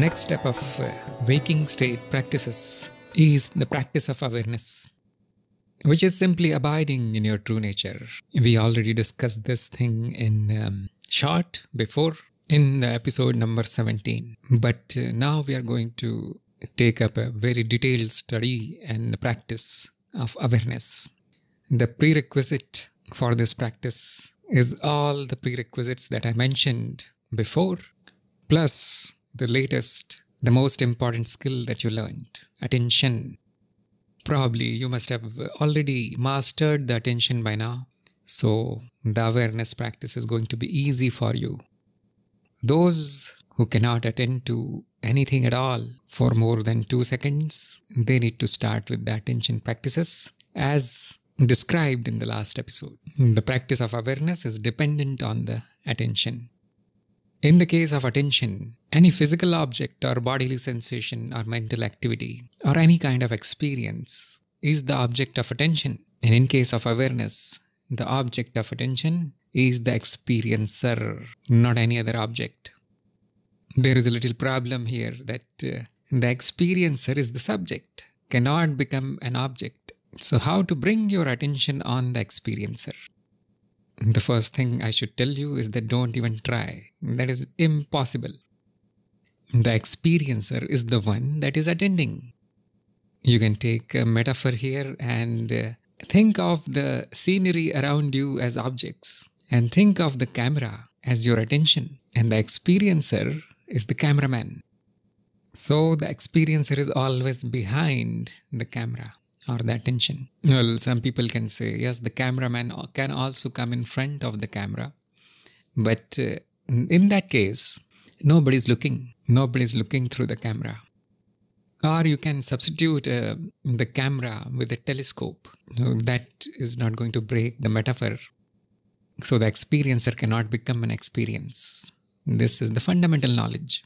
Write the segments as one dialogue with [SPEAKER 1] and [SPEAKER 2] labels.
[SPEAKER 1] next step of uh, waking state practices is the practice of awareness, which is simply abiding in your true nature. We already discussed this thing in um, short before in the episode number 17, but uh, now we are going to take up a very detailed study and practice of awareness. The prerequisite for this practice is all the prerequisites that I mentioned before, plus the latest, the most important skill that you learned attention. Probably you must have already mastered the attention by now, so the awareness practice is going to be easy for you. Those who cannot attend to anything at all for more than two seconds, they need to start with the attention practices as described in the last episode. The practice of awareness is dependent on the attention. In the case of attention, any physical object or bodily sensation or mental activity or any kind of experience is the object of attention. And in case of awareness, the object of attention is the experiencer, not any other object. There is a little problem here that uh, the experiencer is the subject, cannot become an object. So, how to bring your attention on the experiencer? The first thing I should tell you is that don't even try. That is impossible. The experiencer is the one that is attending. You can take a metaphor here and uh, think of the scenery around you as objects, and think of the camera as your attention, and the experiencer is the cameraman. So the experiencer is always behind the camera or the attention. Well, some people can say, yes, the cameraman can also come in front of the camera. But uh, in that case, nobody's looking. Nobody's looking through the camera. Or you can substitute uh, the camera with a telescope. So that is not going to break the metaphor. So the experiencer cannot become an experience. This is the fundamental knowledge.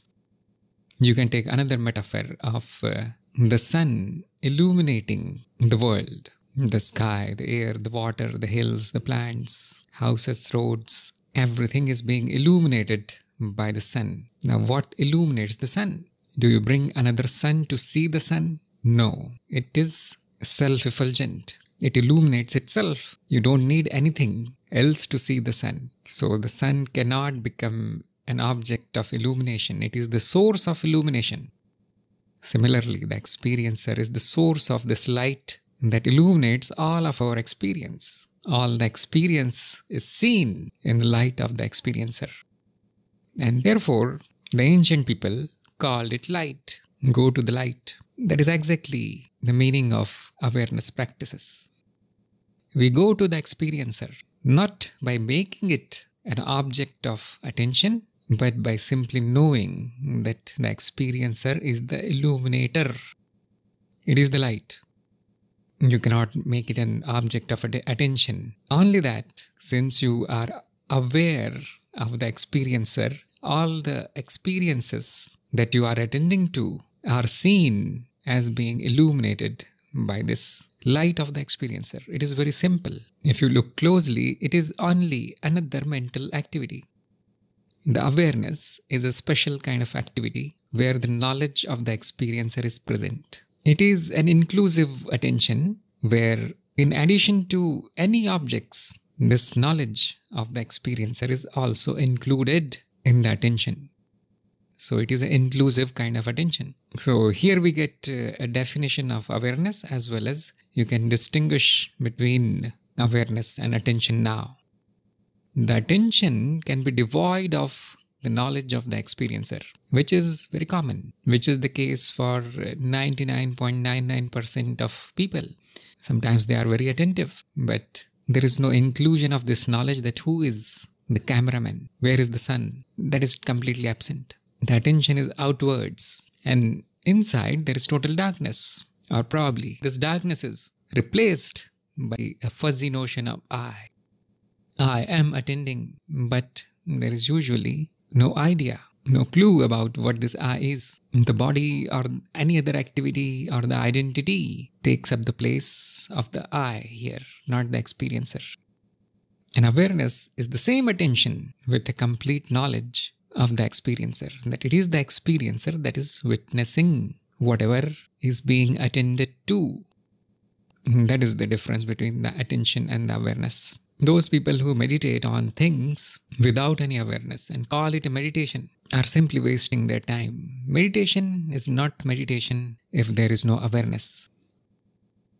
[SPEAKER 1] You can take another metaphor of uh, the sun illuminating the world the sky, the air, the water, the hills, the plants, houses, roads. Everything is being illuminated by the sun. Now, what illuminates the sun? Do you bring another sun to see the sun? No, it is self effulgent. It illuminates itself. You don't need anything else to see the sun. So, the sun cannot become an object of illumination. It is the source of illumination. Similarly, the experiencer is the source of this light that illuminates all of our experience. All the experience is seen in the light of the experiencer. And therefore, the ancient people called it light. Go to the light. That is exactly the meaning of awareness practices. We go to the experiencer not by making it an object of attention but by simply knowing that the experiencer is the illuminator. It is the light. You cannot make it an object of attention. Only that, since you are aware of the experiencer, all the experiences that you are attending to are seen as being illuminated by this light of the experiencer. It is very simple. If you look closely, it is only another mental activity. The awareness is a special kind of activity where the knowledge of the experiencer is present. It is an inclusive attention where, in addition to any objects, this knowledge of the experiencer is also included in the attention. So it is an inclusive kind of attention. So here we get uh, a definition of awareness as well as you can distinguish between awareness and attention now the attention can be devoid of the knowledge of the experiencer, which is very common, which is the case for 99.99% of people. Sometimes they are very attentive, but there is no inclusion of this knowledge that who is the cameraman, where is the sun, that is completely absent. The attention is outwards, and inside there is total darkness, or probably this darkness is replaced by a fuzzy notion of I. I am attending, but there is usually no idea, no clue about what this I is. The body or any other activity or the identity takes up the place of the I here, not the experiencer. And awareness is the same attention with a complete knowledge of the experiencer, that it is the experiencer that is witnessing whatever is being attended to. That is the difference between the attention and the awareness. Those people who meditate on things without any awareness and call it a meditation are simply wasting their time. Meditation is not meditation if there is no awareness.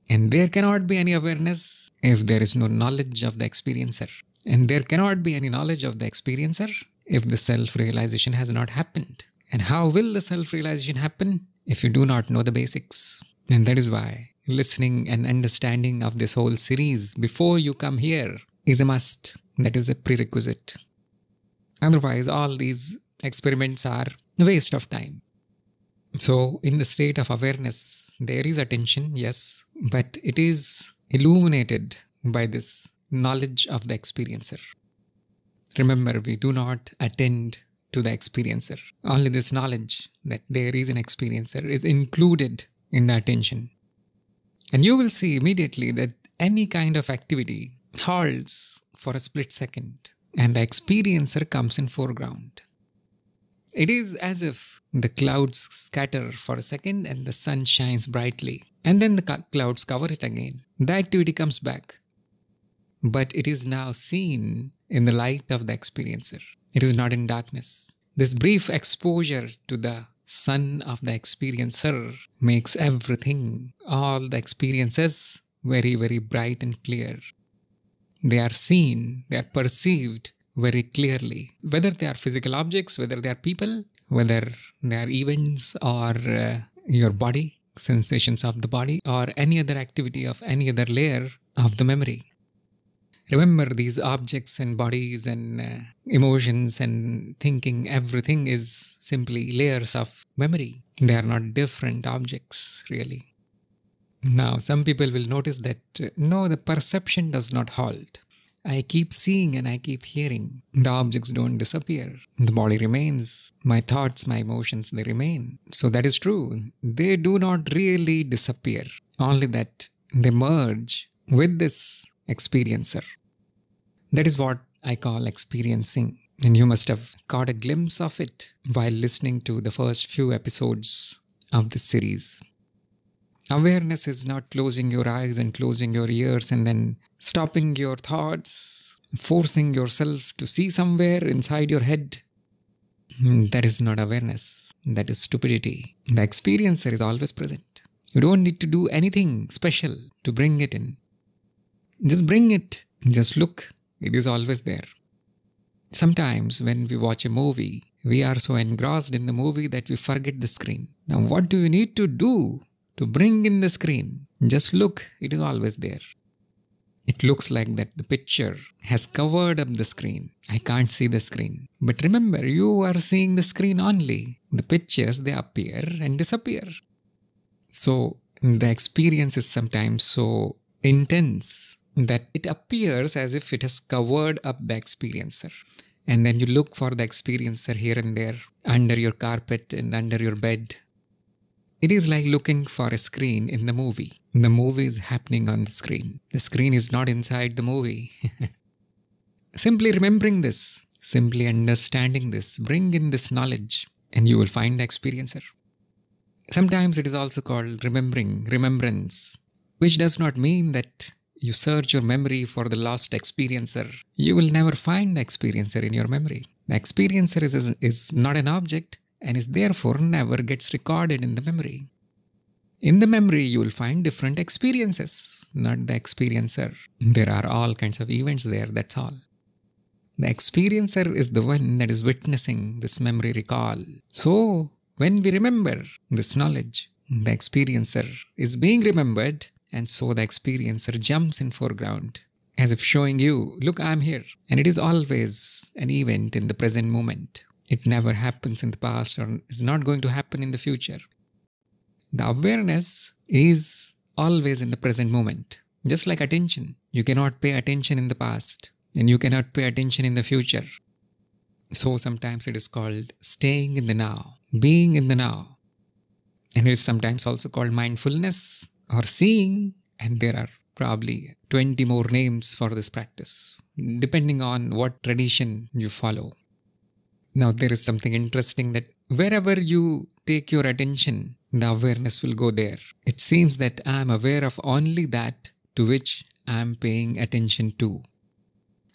[SPEAKER 1] And there cannot be any awareness if there is no knowledge of the experiencer. And there cannot be any knowledge of the experiencer if the self realization has not happened. And how will the self realization happen if you do not know the basics? And that is why listening and understanding of this whole series before you come here is a must, that is a prerequisite. Otherwise, all these experiments are waste of time. So, in the state of awareness, there is attention, yes, but it is illuminated by this knowledge of the experiencer. Remember, we do not attend to the experiencer. Only this knowledge that there is an experiencer is included in the attention. And you will see immediately that any kind of activity halts for a split second and the experiencer comes in foreground. It is as if the clouds scatter for a second and the sun shines brightly, and then the clouds cover it again. The activity comes back. But it is now seen in the light of the experiencer. It is not in darkness. This brief exposure to the sun of the experiencer makes everything, all the experiences, very, very bright and clear. They are seen, they are perceived very clearly. Whether they are physical objects, whether they are people, whether they are events or uh, your body, sensations of the body, or any other activity of any other layer of the memory. Remember, these objects and bodies and uh, emotions and thinking, everything is simply layers of memory. They are not different objects, really. Now, some people will notice that no, the perception does not halt. I keep seeing and I keep hearing. The objects don't disappear. The body remains. My thoughts, my emotions, they remain. So that is true. They do not really disappear, only that they merge with this experiencer. That is what I call experiencing. And you must have caught a glimpse of it while listening to the first few episodes of this series. Awareness is not closing your eyes and closing your ears and then stopping your thoughts, forcing yourself to see somewhere inside your head. Hmm, that is not awareness. That is stupidity. The experiencer is always present. You don't need to do anything special to bring it in. Just bring it. Just look. It is always there. Sometimes when we watch a movie, we are so engrossed in the movie that we forget the screen. Now, what do you need to do to bring in the screen. Just look, it is always there. It looks like that the picture has covered up the screen. I can't see the screen. But remember, you are seeing the screen only. The pictures, they appear and disappear. So the experience is sometimes so intense that it appears as if it has covered up the experiencer. And then you look for the experiencer here and there, under your carpet and under your bed, it is like looking for a screen in the movie. The movie is happening on the screen. The screen is not inside the movie. simply remembering this, simply understanding this, bring in this knowledge, and you will find the experiencer. Sometimes it is also called remembering, remembrance, which does not mean that you search your memory for the lost experiencer. You will never find the experiencer in your memory. The experiencer is, is, is not an object, and is therefore never gets recorded in the memory. In the memory, you will find different experiences, not the experiencer. There are all kinds of events there, that's all. The experiencer is the one that is witnessing this memory recall. So, when we remember this knowledge, the experiencer is being remembered, and so the experiencer jumps in foreground, as if showing you, look, I'm here. And it is always an event in the present moment. It never happens in the past or is not going to happen in the future. The awareness is always in the present moment. Just like attention, you cannot pay attention in the past and you cannot pay attention in the future. So sometimes it is called staying in the now, being in the now. And it is sometimes also called mindfulness or seeing. And there are probably 20 more names for this practice, depending on what tradition you follow. Now, there is something interesting that wherever you take your attention, the awareness will go there. It seems that I am aware of only that to which I am paying attention to.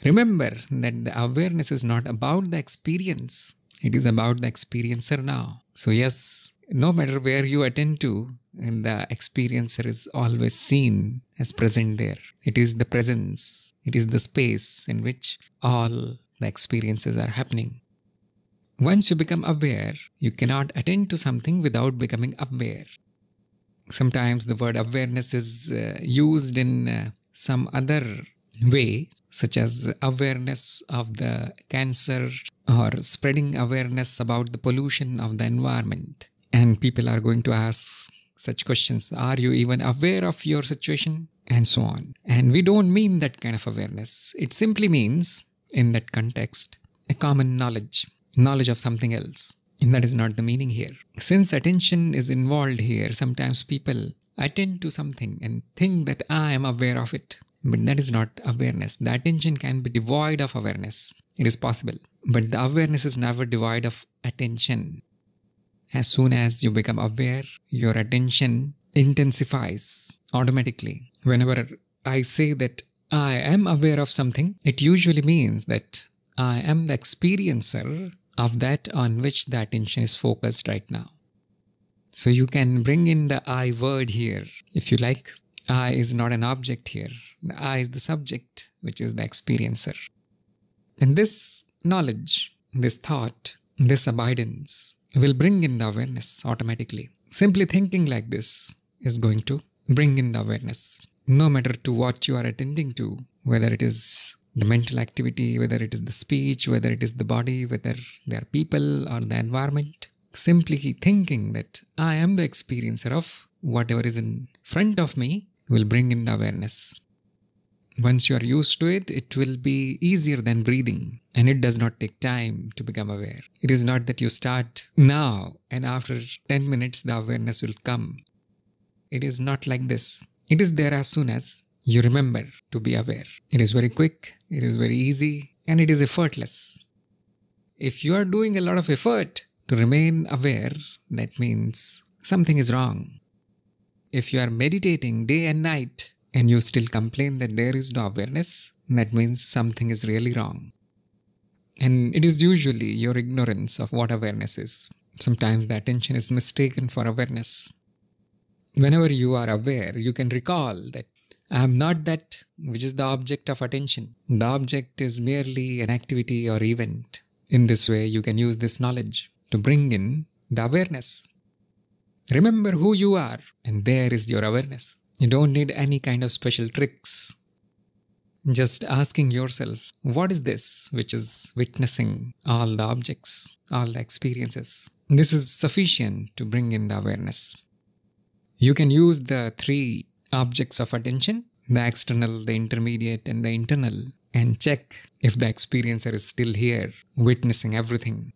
[SPEAKER 1] Remember that the awareness is not about the experience, it is about the experiencer now. So, yes, no matter where you attend to, the experiencer is always seen as present there. It is the presence, it is the space in which all the experiences are happening. Once you become aware, you cannot attend to something without becoming aware. Sometimes the word awareness is uh, used in uh, some other way, such as awareness of the cancer or spreading awareness about the pollution of the environment. And people are going to ask such questions Are you even aware of your situation? And so on. And we don't mean that kind of awareness. It simply means, in that context, a common knowledge knowledge of something else. And that is not the meaning here. Since attention is involved here, sometimes people attend to something and think that I am aware of it. But that is not awareness. The attention can be devoid of awareness. It is possible. But the awareness is never devoid of attention. As soon as you become aware, your attention intensifies automatically. Whenever I say that I am aware of something, it usually means that I am the experiencer of that on which the attention is focused right now. So you can bring in the I word here if you like. I is not an object here. The I is the subject, which is the experiencer. And this knowledge, this thought, this abidance will bring in the awareness automatically. Simply thinking like this is going to bring in the awareness. No matter to what you are attending to, whether it is the mental activity, whether it is the speech, whether it is the body, whether they are people or the environment. Simply thinking that I am the experiencer of whatever is in front of me will bring in the awareness. Once you are used to it, it will be easier than breathing, and it does not take time to become aware. It is not that you start now and after 10 minutes the awareness will come. It is not like this. It is there as soon as you remember to be aware. It is very quick, it is very easy, and it is effortless. If you are doing a lot of effort to remain aware, that means something is wrong. If you are meditating day and night and you still complain that there is no awareness, that means something is really wrong. And it is usually your ignorance of what awareness is. Sometimes the attention is mistaken for awareness. Whenever you are aware, you can recall that I am not that which is the object of attention. The object is merely an activity or event. In this way, you can use this knowledge to bring in the awareness. Remember who you are, and there is your awareness. You don't need any kind of special tricks. Just asking yourself, what is this which is witnessing all the objects, all the experiences? This is sufficient to bring in the awareness. You can use the three objects of attention, the external, the intermediate, and the internal, and check if the experiencer is still here, witnessing everything.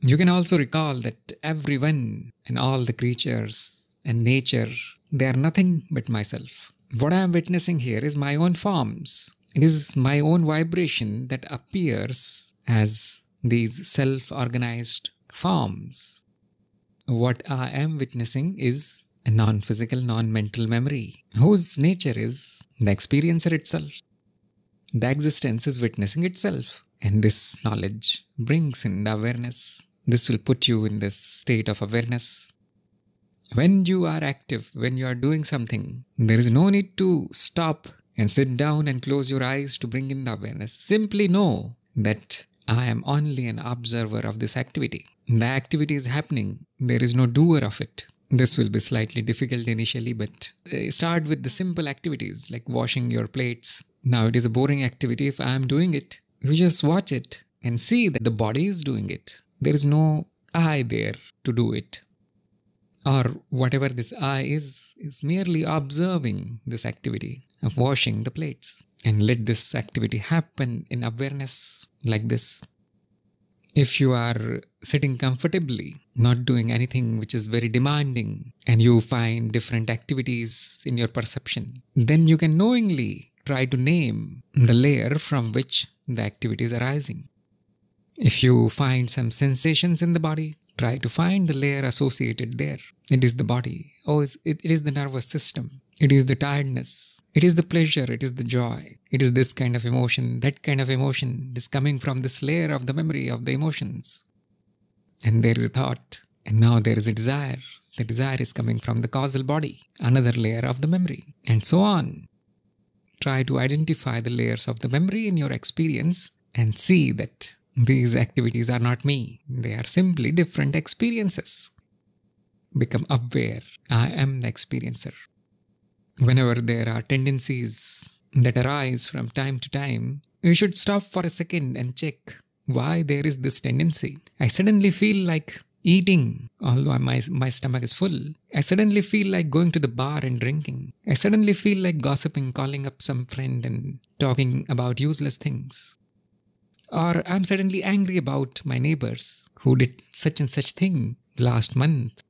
[SPEAKER 1] You can also recall that everyone and all the creatures and nature, they are nothing but myself. What I am witnessing here is my own forms. It is my own vibration that appears as these self organized forms. What I am witnessing is a non physical, non mental memory, whose nature is the experiencer itself. The existence is witnessing itself, and this knowledge brings in the awareness. This will put you in this state of awareness. When you are active, when you are doing something, there is no need to stop and sit down and close your eyes to bring in the awareness. Simply know that I am only an observer of this activity. The activity is happening, there is no doer of it. This will be slightly difficult initially, but uh, start with the simple activities like washing your plates. Now, it is a boring activity if I am doing it. You just watch it and see that the body is doing it. There is no I there to do it. Or whatever this I is, is merely observing this activity of washing the plates. And let this activity happen in awareness like this if you are sitting comfortably, not doing anything which is very demanding, and you find different activities in your perception, then you can knowingly try to name the layer from which the activity is arising. If you find some sensations in the body, try to find the layer associated there. It is the body, or oh, it is the nervous system. It is the tiredness. It is the pleasure. It is the joy. It is this kind of emotion, that kind of emotion is coming from this layer of the memory of the emotions. And there is a thought. And now there is a desire. The desire is coming from the causal body, another layer of the memory, and so on. Try to identify the layers of the memory in your experience and see that these activities are not me. They are simply different experiences. Become aware. I am the experiencer whenever there are tendencies that arise from time to time, you should stop for a second and check why there is this tendency. I suddenly feel like eating, although my, my stomach is full. I suddenly feel like going to the bar and drinking. I suddenly feel like gossiping, calling up some friend and talking about useless things. Or I'm suddenly angry about my neighbors who did such and such thing last month.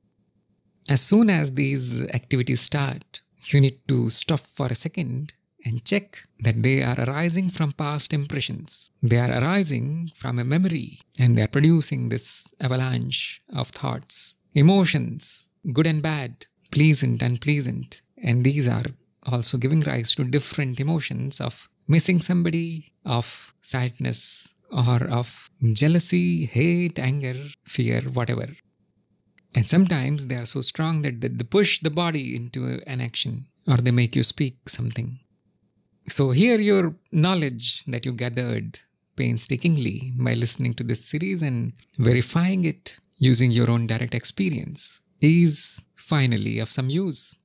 [SPEAKER 1] As soon as these activities start, you need to stop for a second and check that they are arising from past impressions. They are arising from a memory and they are producing this avalanche of thoughts, emotions, good and bad, pleasant and pleasant. And these are also giving rise to different emotions of missing somebody, of sadness, or of jealousy, hate, anger, fear, whatever. And sometimes they are so strong that they push the body into an action or they make you speak something. So, here your knowledge that you gathered painstakingly by listening to this series and verifying it using your own direct experience is finally of some use.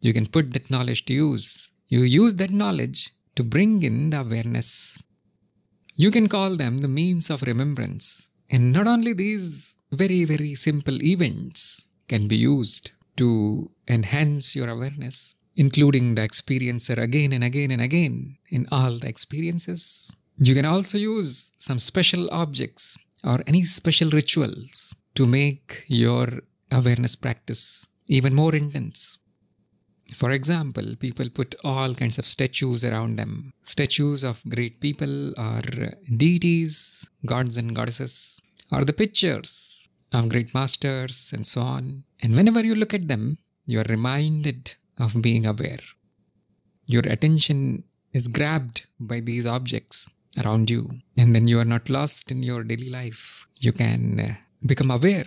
[SPEAKER 1] You can put that knowledge to use. You use that knowledge to bring in the awareness. You can call them the means of remembrance. And not only these very, very simple events can be used to enhance your awareness, including the experiencer again and again and again in all the experiences. You can also use some special objects or any special rituals to make your awareness practice even more intense. For example, people put all kinds of statues around them statues of great people or deities, gods and goddesses, or the pictures of great masters and so on. And whenever you look at them, you are reminded of being aware. Your attention is grabbed by these objects around you, and then you are not lost in your daily life. You can uh, become aware.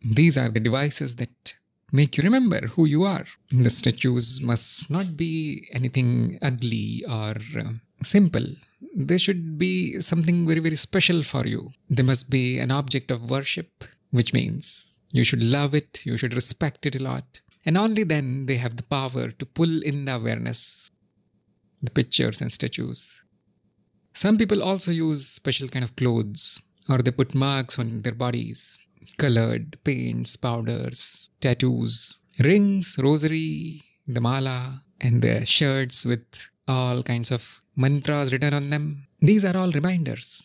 [SPEAKER 1] These are the devices that make you remember who you are. The statues must not be anything ugly or uh, simple. There should be something very, very special for you. There must be an object of worship, which means you should love it, you should respect it a lot. And only then they have the power to pull in the awareness, the pictures and statues. Some people also use special kind of clothes or they put marks on their bodies, colored paints, powders, tattoos, rings, rosary, the mala, and their shirts with all kinds of mantras written on them. These are all reminders.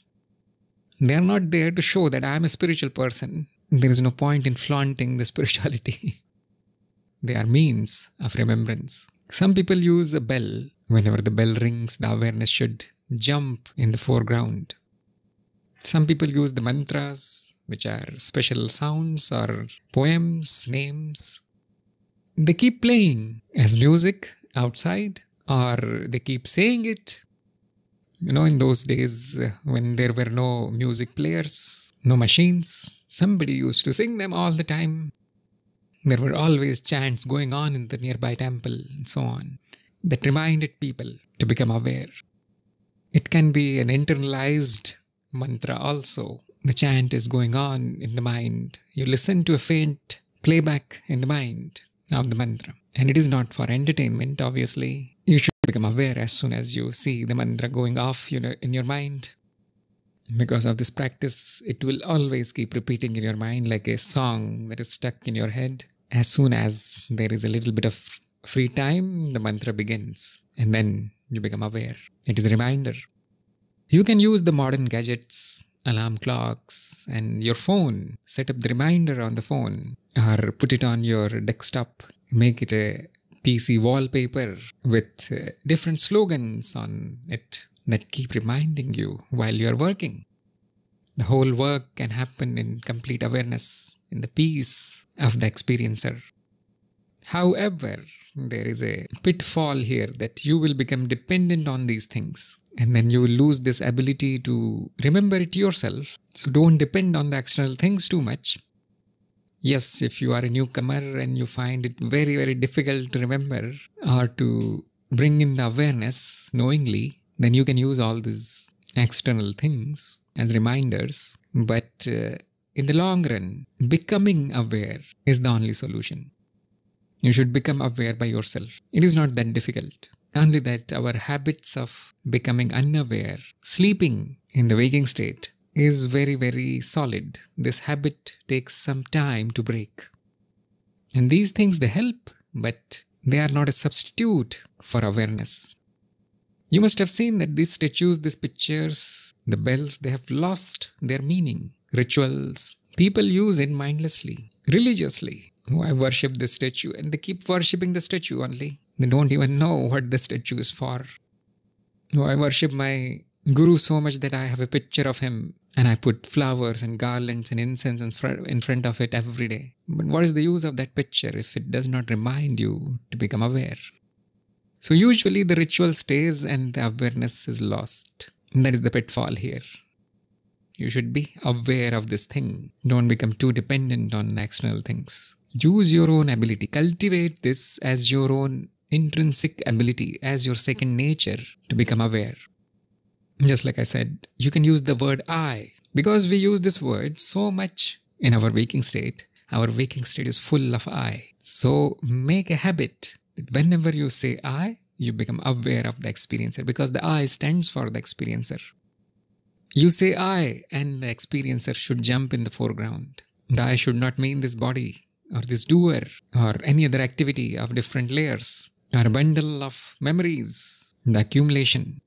[SPEAKER 1] They are not there to show that I am a spiritual person. There is no point in flaunting the spirituality. they are means of remembrance. Some people use a bell. Whenever the bell rings, the awareness should jump in the foreground. Some people use the mantras, which are special sounds or poems, names. They keep playing as music outside or they keep saying it. You know, in those days when there were no music players, no machines, somebody used to sing them all the time. There were always chants going on in the nearby temple and so on that reminded people to become aware. It can be an internalized mantra also. The chant is going on in the mind. You listen to a faint playback in the mind of the mantra. And it is not for entertainment, obviously. You should become aware as soon as you see the mantra going off you know, in your mind. Because of this practice, it will always keep repeating in your mind like a song that is stuck in your head. As soon as there is a little bit of free time, the mantra begins, and then you become aware. It is a reminder. You can use the modern gadgets alarm clocks and your phone. Set up the reminder on the phone or put it on your desktop. Make it a PC wallpaper with uh, different slogans on it that keep reminding you while you're working. The whole work can happen in complete awareness, in the peace of the experiencer. However, there is a pitfall here that you will become dependent on these things and then you will lose this ability to remember it yourself. So don't depend on the external things too much. Yes, if you are a newcomer and you find it very, very difficult to remember or to bring in the awareness knowingly, then you can use all these external things as reminders. But uh, in the long run, becoming aware is the only solution. You should become aware by yourself. It is not that difficult. Only that our habits of becoming unaware, sleeping in the waking state, is very, very solid. This habit takes some time to break. And these things, they help, but they are not a substitute for awareness. You must have seen that these statues, these pictures, the bells, they have lost their meaning. Rituals, people use it mindlessly, religiously. Oh, I worship this statue, and they keep worshipping the statue only. They don't even know what the statue is for. I worship my guru so much that I have a picture of him and I put flowers and garlands and incense in front of it every day. But what is the use of that picture if it does not remind you to become aware? So, usually the ritual stays and the awareness is lost. And that is the pitfall here. You should be aware of this thing. Don't become too dependent on external things. Use your own ability. Cultivate this as your own intrinsic ability as your second nature to become aware. Just like I said, you can use the word I because we use this word so much in our waking state. Our waking state is full of I. So make a habit that whenever you say I, you become aware of the experiencer because the I stands for the experiencer. You say I, and the experiencer should jump in the foreground. The I should not mean this body or this doer or any other activity of different layers are a bundle of memories the accumulation.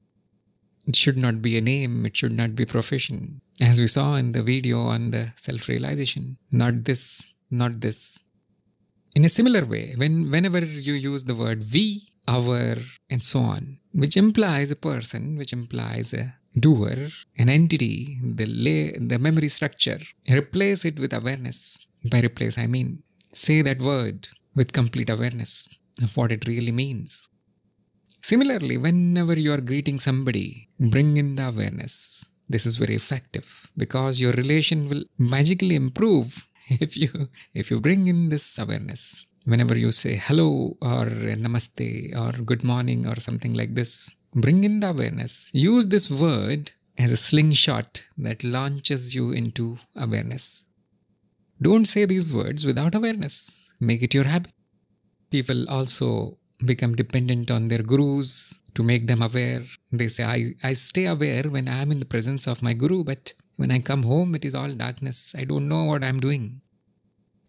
[SPEAKER 1] It should not be a name, it should not be profession. As we saw in the video on the self realization, not this, not this. In a similar way, when, whenever you use the word we, our, and so on, which implies a person, which implies a doer, an entity, the, lay, the memory structure, replace it with awareness. By replace, I mean say that word with complete awareness of what it really means. Similarly, whenever you are greeting somebody, bring in the awareness. This is very effective because your relation will magically improve if you if you bring in this awareness. Whenever you say hello or namaste or good morning or something like this, bring in the awareness. Use this word as a slingshot that launches you into awareness. Don't say these words without awareness. Make it your habit people also become dependent on their gurus to make them aware. They say, I, I stay aware when I am in the presence of my guru, but when I come home, it is all darkness. I don't know what I'm doing.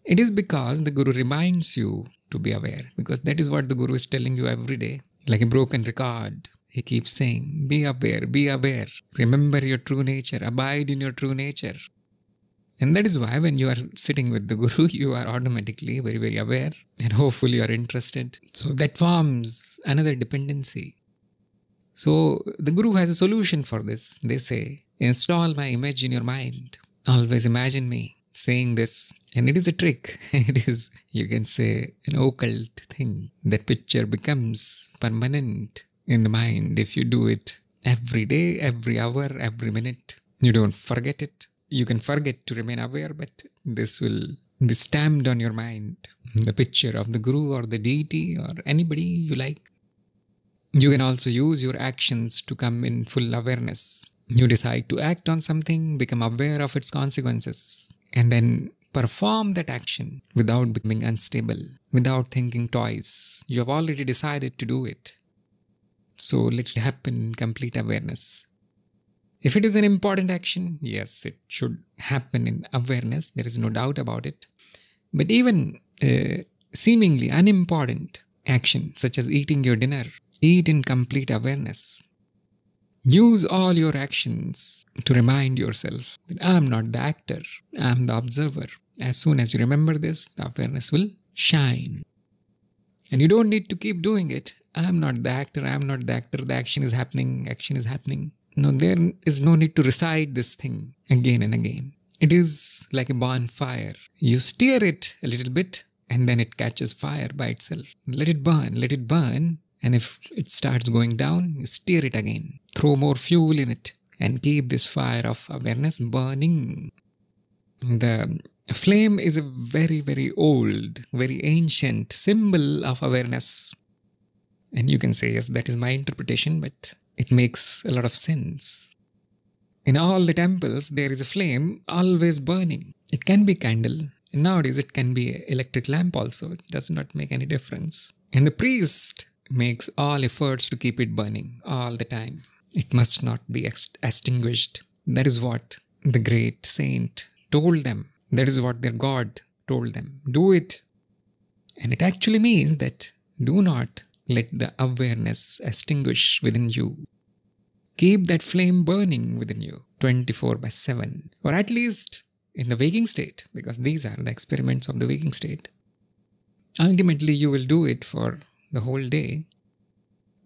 [SPEAKER 1] It is because the guru reminds you to be aware, because that is what the guru is telling you every day, like a broken record. He keeps saying, Be aware, be aware. Remember your true nature, abide in your true nature. And that is why when you are sitting with the Guru, you are automatically very, very aware and hopefully you are interested. So that forms another dependency. So the Guru has a solution for this. They say, install my image in your mind. Always imagine me saying this. And it is a trick. it is, you can say, an occult thing. That picture becomes permanent in the mind if you do it every day, every hour, every minute. You don't forget it you can forget to remain aware, but this will be stamped on your mind the picture of the guru or the deity or anybody you like. You can also use your actions to come in full awareness. You decide to act on something, become aware of its consequences, and then perform that action without becoming unstable, without thinking twice. You have already decided to do it. So let it happen in complete awareness. If it is an important action, yes, it should happen in awareness, there is no doubt about it. But even uh, seemingly unimportant action, such as eating your dinner, eat in complete awareness. Use all your actions to remind yourself that I'm not the actor, I'm the observer. As soon as you remember this, the awareness will shine. And you don't need to keep doing it. I'm not the actor, I'm not the actor, the action is happening, action is happening. Now, there is no need to recite this thing again and again. It is like a bonfire. You stir it a little bit and then it catches fire by itself. Let it burn, let it burn. And if it starts going down, you stir it again. Throw more fuel in it and keep this fire of awareness burning. The flame is a very, very old, very ancient symbol of awareness. And you can say, yes, that is my interpretation, but it makes a lot of sense. In all the temples, there is a flame always burning. It can be candle. Nowadays, it can be electric lamp also. It does not make any difference. And the priest makes all efforts to keep it burning all the time. It must not be extinguished. That is what the great saint told them. That is what their God told them. Do it. And it actually means that do not let the awareness extinguish within you. Keep that flame burning within you 24 by 7, or at least in the waking state, because these are the experiments of the waking state. Ultimately, you will do it for the whole day.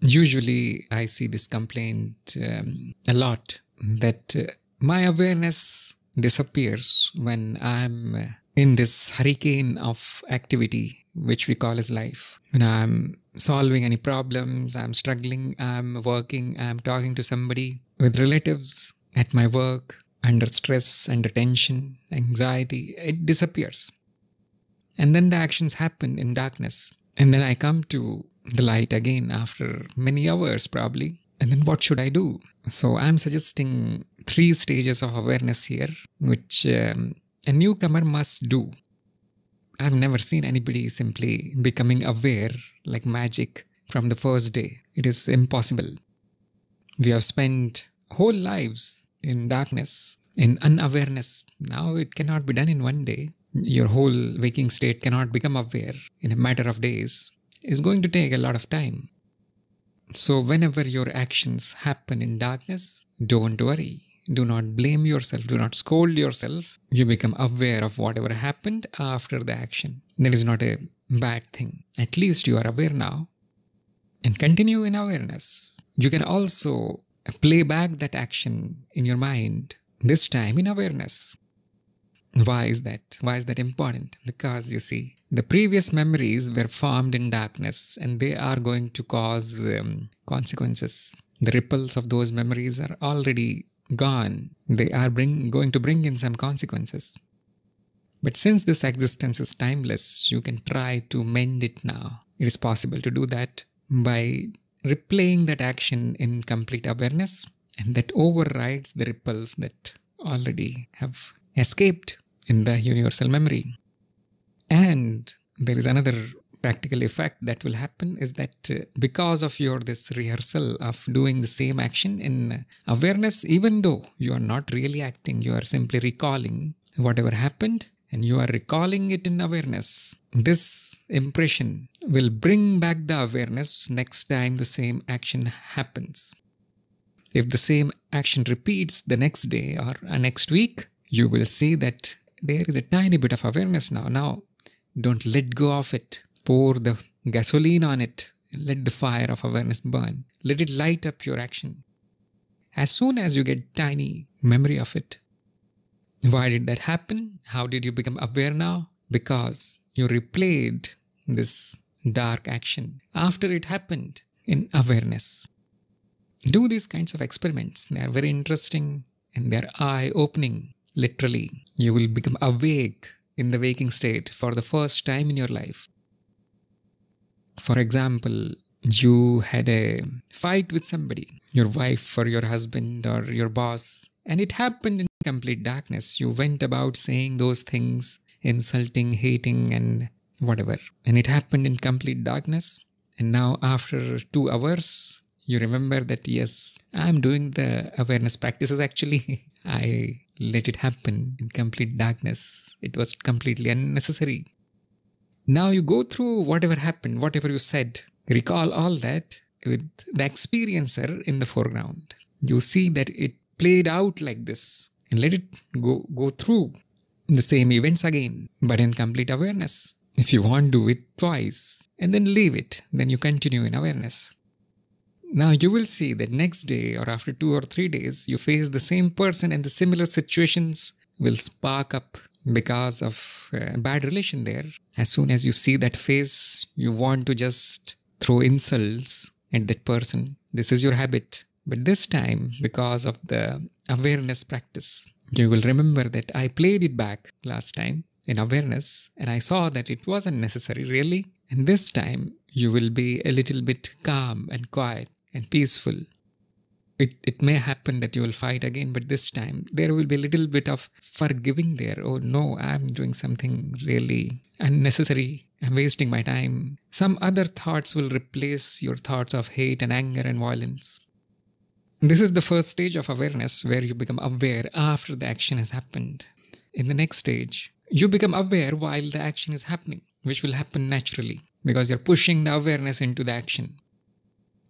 [SPEAKER 1] Usually, I see this complaint um, a lot that uh, my awareness disappears when I'm in this hurricane of activity, which we call as life. When I'm solving any problems, I'm struggling, I'm working, I'm talking to somebody, with relatives, at my work, under stress, under tension, anxiety, it disappears. And then the actions happen in darkness. And then I come to the light again after many hours, probably. And then what should I do? So I'm suggesting three stages of awareness here, which um, a newcomer must do I've never seen anybody simply becoming aware like magic from the first day. It is impossible. We have spent whole lives in darkness, in unawareness. Now it cannot be done in one day. Your whole waking state cannot become aware in a matter of days. It's going to take a lot of time. So, whenever your actions happen in darkness, don't worry. Do not blame yourself. Do not scold yourself. You become aware of whatever happened after the action. That is not a bad thing. At least you are aware now. And continue in awareness. You can also play back that action in your mind, this time in awareness. Why is that? Why is that important? Because you see, the previous memories were formed in darkness and they are going to cause um, consequences. The ripples of those memories are already gone, they are bring, going to bring in some consequences. But since this existence is timeless, you can try to mend it now. It is possible to do that by replaying that action in complete awareness, and that overrides the ripples that already have escaped in the universal memory. And there is another practical effect that will happen is that uh, because of your this rehearsal of doing the same action in awareness, even though you are not really acting, you are simply recalling whatever happened and you are recalling it in awareness. This impression will bring back the awareness next time the same action happens. If the same action repeats the next day or uh, next week, you will see that there is a tiny bit of awareness now. Now, don't let go of it pour the gasoline on it and let the fire of awareness burn. Let it light up your action. As soon as you get tiny memory of it, why did that happen? How did you become aware now? Because you replayed this dark action after it happened in awareness. Do these kinds of experiments. They are very interesting and they are eye opening. Literally, you will become awake in the waking state for the first time in your life. For example, you had a fight with somebody, your wife or your husband or your boss, and it happened in complete darkness. You went about saying those things, insulting, hating, and whatever. And it happened in complete darkness. And now, after two hours, you remember that, yes, I'm doing the awareness practices actually. I let it happen in complete darkness. It was completely unnecessary. Now you go through whatever happened, whatever you said, recall all that with the experiencer in the foreground. You see that it played out like this and let it go, go through the same events again, but in complete awareness. If you want, do it twice and then leave it. Then you continue in awareness. Now you will see that next day or after two or three days, you face the same person and the similar situations will spark up because of uh, bad relation there. As soon as you see that face, you want to just throw insults at that person. This is your habit. But this time, because of the awareness practice, you will remember that I played it back last time in awareness and I saw that it wasn't necessary really. And this time, you will be a little bit calm and quiet and peaceful it, it may happen that you will fight again, but this time there will be a little bit of forgiving there. Oh no, I'm doing something really unnecessary. I'm wasting my time. Some other thoughts will replace your thoughts of hate and anger and violence. This is the first stage of awareness where you become aware after the action has happened. In the next stage, you become aware while the action is happening, which will happen naturally because you're pushing the awareness into the action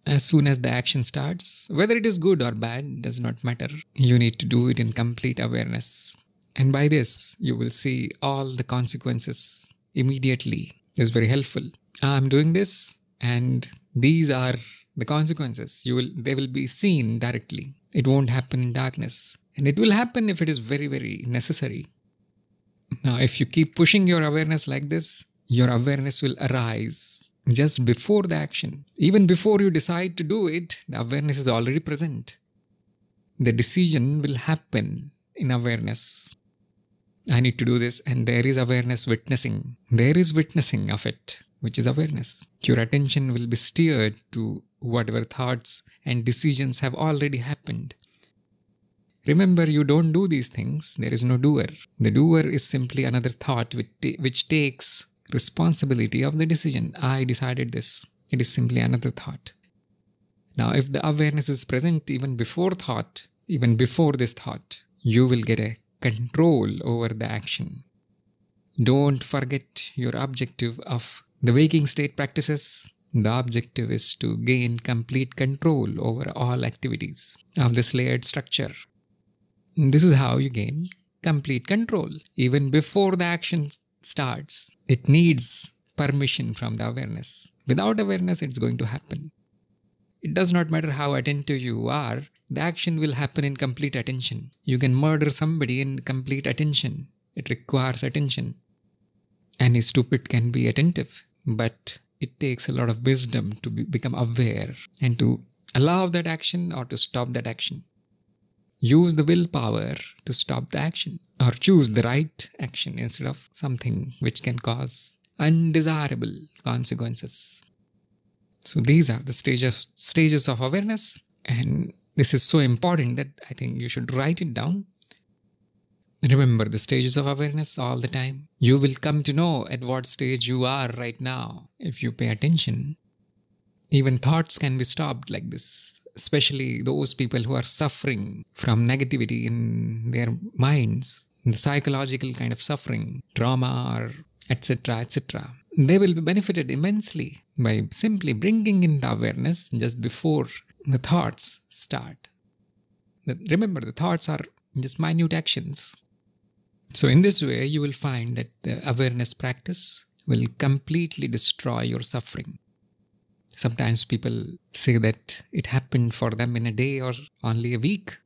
[SPEAKER 1] as soon as the action starts. Whether it is good or bad does not matter. You need to do it in complete awareness. And by this, you will see all the consequences immediately. It's very helpful. I'm doing this, and these are the consequences. You will they will be seen directly. It won't happen in darkness. And it will happen if it is very, very necessary. Now, if you keep pushing your awareness like this, your awareness will arise just before the action. Even before you decide to do it, the awareness is already present. The decision will happen in awareness. I need to do this, and there is awareness witnessing. There is witnessing of it, which is awareness. Your attention will be steered to whatever thoughts and decisions have already happened. Remember, you don't do these things, there is no doer. The doer is simply another thought which, which takes responsibility of the decision. I decided this. It is simply another thought. Now, if the awareness is present even before thought, even before this thought, you will get a control over the action. Don't forget your objective of the waking state practices. The objective is to gain complete control over all activities of this layered structure. This is how you gain complete control even before the actions starts, it needs permission from the awareness. Without awareness, it's going to happen. It does not matter how attentive you are, the action will happen in complete attention. You can murder somebody in complete attention. It requires attention. Any stupid can be attentive, but it takes a lot of wisdom to be, become aware and to allow that action or to stop that action. Use the willpower to stop the action or choose the right action instead of something which can cause undesirable consequences. So these are the stages stages of awareness and this is so important that I think you should write it down. Remember the stages of awareness all the time. You will come to know at what stage you are right now if you pay attention. Even thoughts can be stopped like this, especially those people who are suffering from negativity in their minds. The psychological kind of suffering, trauma, or etc. etc. They will be benefited immensely by simply bringing in the awareness just before the thoughts start. Remember, the thoughts are just minute actions. So, in this way, you will find that the awareness practice will completely destroy your suffering. Sometimes people say that it happened for them in a day or only a week,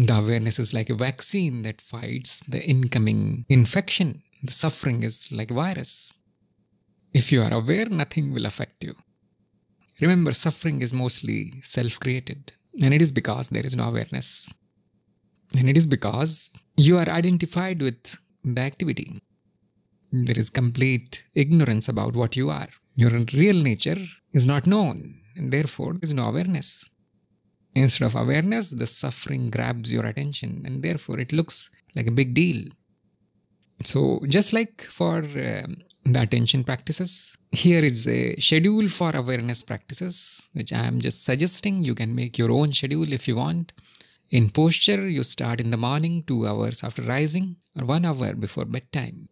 [SPEAKER 1] the awareness is like a vaccine that fights the incoming infection. The suffering is like virus. If you are aware, nothing will affect you. Remember, suffering is mostly self created, and it is because there is no awareness. And it is because you are identified with the activity. There is complete ignorance about what you are. Your real nature is not known, and therefore, there is no awareness. Instead of awareness, the suffering grabs your attention and therefore it looks like a big deal. So, just like for um, the attention practices, here is a schedule for awareness practices, which I am just suggesting. You can make your own schedule if you want. In posture, you start in the morning, two hours after rising, or one hour before bedtime.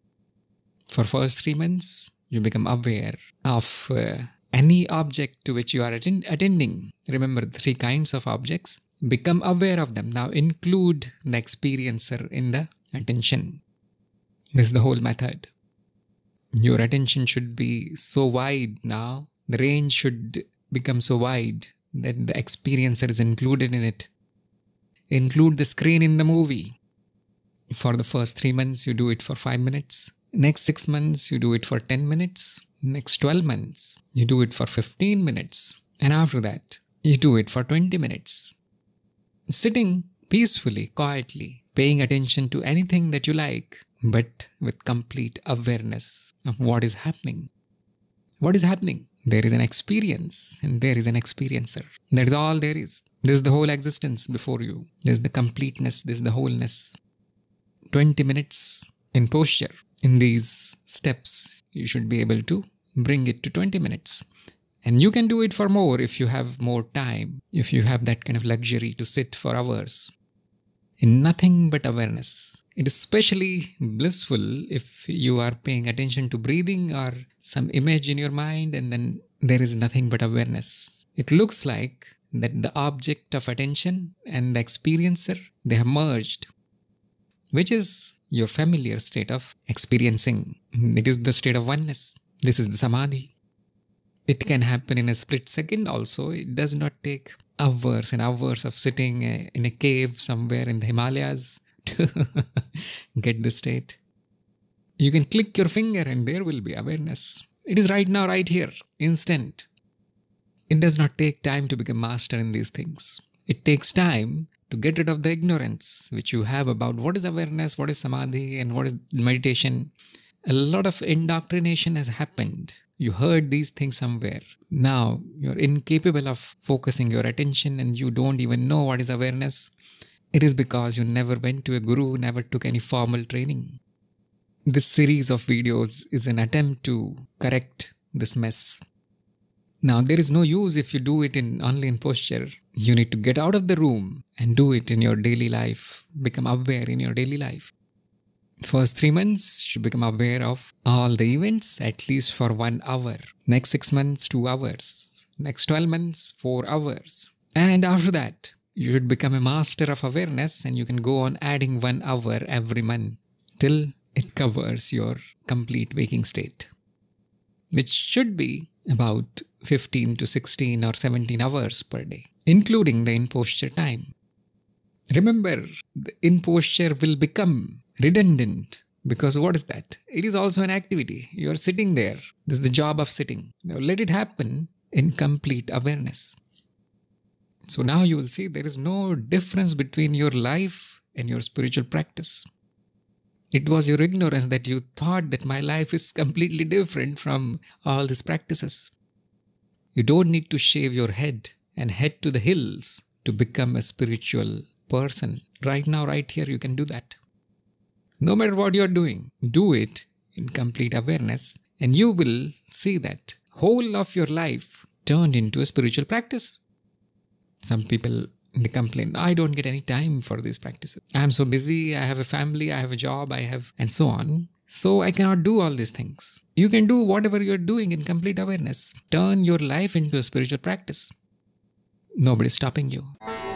[SPEAKER 1] For first three months, you become aware of uh, any object to which you are atten attending. Remember three kinds of objects. Become aware of them. Now include the experiencer in the attention. This is the whole method. Your attention should be so wide now. The range should become so wide that the experiencer is included in it. Include the screen in the movie. For the first three months, you do it for five minutes. Next six months, you do it for 10 minutes next 12 months. You do it for 15 minutes. And after that, you do it for 20 minutes. Sitting peacefully, quietly, paying attention to anything that you like, but with complete awareness of what is happening. What is happening? There is an experience and there is an experiencer. That is all there is. This is the whole existence before you. This is the completeness. This is the wholeness. 20 minutes in posture. In these steps, you should be able to bring it to 20 minutes. And you can do it for more if you have more time, if you have that kind of luxury to sit for hours in nothing but awareness. It is especially blissful if you are paying attention to breathing or some image in your mind and then there is nothing but awareness. It looks like that the object of attention and the experiencer they have merged which is your familiar state of experiencing it is the state of oneness this is the samadhi. It can happen in a split second also. It does not take hours and hours of sitting eh, in a cave somewhere in the Himalayas to get the state. You can click your finger and there will be awareness. It is right now, right here, instant. It does not take time to become master in these things. It takes time to get rid of the ignorance which you have about what is awareness, what is samadhi, and what is meditation. A lot of indoctrination has happened. You heard these things somewhere. Now you're incapable of focusing your attention and you don't even know what is awareness. It is because you never went to a guru, never took any formal training. This series of videos is an attempt to correct this mess. Now, there is no use if you do it in only in posture. You need to get out of the room and do it in your daily life. Become aware in your daily life. First three months, you become aware of all the events at least for one hour. Next six months, two hours. Next 12 months, four hours. And after that, you should become a master of awareness and you can go on adding one hour every month till it covers your complete waking state, which should be about 15 to 16 or 17 hours per day, including the in posture time. Remember, the in posture will become redundant because what is that? It is also an activity. You are sitting there. This is the job of sitting. Now let it happen in complete awareness. So now you will see there is no difference between your life and your spiritual practice. It was your ignorance that you thought that my life is completely different from all these practices. You don't need to shave your head and head to the hills to become a spiritual person. Right now, right here, you can do that. No matter what you're doing, do it in complete awareness, and you will see that whole of your life turned into a spiritual practice. Some people they complain, I don't get any time for these practices. I'm so busy, I have a family, I have a job, I have, and so on. So I cannot do all these things. You can do whatever you're doing in complete awareness. Turn your life into a spiritual practice. Nobody's stopping you.